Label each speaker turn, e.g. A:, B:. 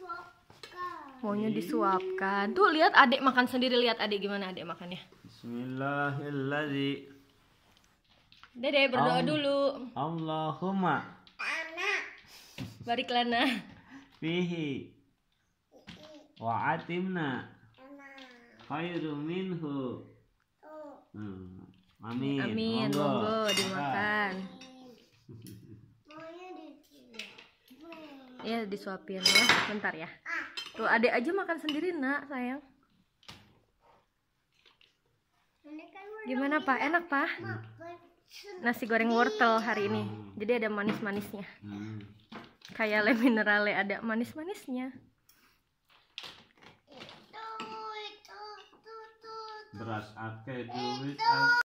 A: disuapkan.
B: Maunya disuapkan. Tuh lihat adik makan sendiri lihat adik gimana adik makannya.
C: Bismillahirrahmanirrahim.
B: Dede
D: berdoa
C: dulu. Allahumma.
D: Barik lana.
A: Fihi. Wa atimna. Khairu minhu. Hmm. Amin. Amin. Monggo dimakan.
B: ya disuapin ya bentar ya tuh adek aja makan sendiri nak sayang gimana pak enak pak nasi goreng wortel hari ini jadi ada manis-manisnya hmm. kayak le minerale ada manis-manisnya
A: beras ake duit